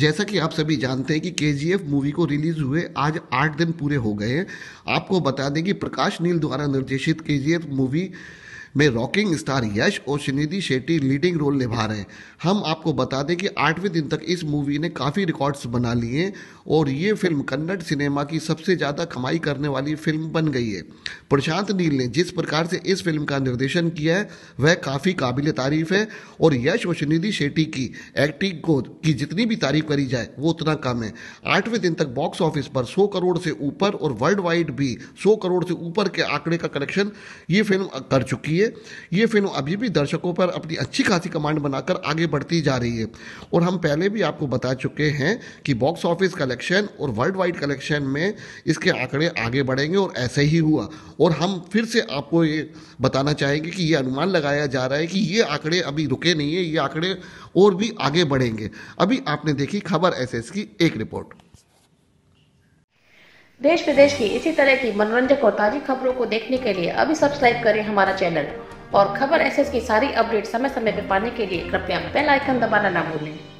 जैसा कि आप सभी जानते हैं कि के मूवी को रिलीज हुए आज आठ दिन पूरे हो गए हैं आपको बता दें कि प्रकाश नील द्वारा निर्देशित के मूवी में रॉकिंग स्टार यश और सुनिधि शेट्टी लीडिंग रोल निभा रहे हैं हम आपको बता दें कि आठवें दिन तक इस मूवी ने काफ़ी रिकॉर्ड्स बना लिए और ये फिल्म कन्नड़ सिनेमा की सबसे ज़्यादा कमाई करने वाली फिल्म बन गई है प्रशांत नील ने जिस प्रकार से इस फिल्म का निर्देशन किया है वह काफ़ी काबिल तारीफ है और यश और सुनिधि शेट्टी की एक्टिंग को की जितनी भी तारीफ करी जाए वो उतना कम है आठवें दिन तक बॉक्स ऑफिस पर सौ करोड़ से ऊपर और वर्ल्ड वाइड भी सौ करोड़ से ऊपर के आंकड़े का कलेक्शन ये फिल्म कर चुकी है ये फिल्म अभी भी दर्शकों पर अपनी अच्छी खासी कमांड बनाकर आगे बढ़ती जा रही है और हम पहले भी आपको बता चुके हैं कि बॉक्स ऑफिस कलेक्शन और वर्ल्ड वाइड कलेक्शन में इसके आंकड़े आगे बढ़ेंगे और ऐसे ही हुआ और हम फिर से आपको ये बताना चाहेंगे कि ये अनुमान लगाया जा रहा है कि ये आंकड़े अभी रुके नहीं है ये आंकड़े और भी आगे बढ़ेंगे अभी आपने देखी खबर एस की एक रिपोर्ट देश विदेश की इसी तरह की मनोरंजक और ताज़ी खबरों को देखने के लिए अभी सब्सक्राइब करें हमारा चैनल और खबर एसएस की सारी अपडेट समय समय पर पाने के लिए कृपया बेल आइकन दबाना ना भूलें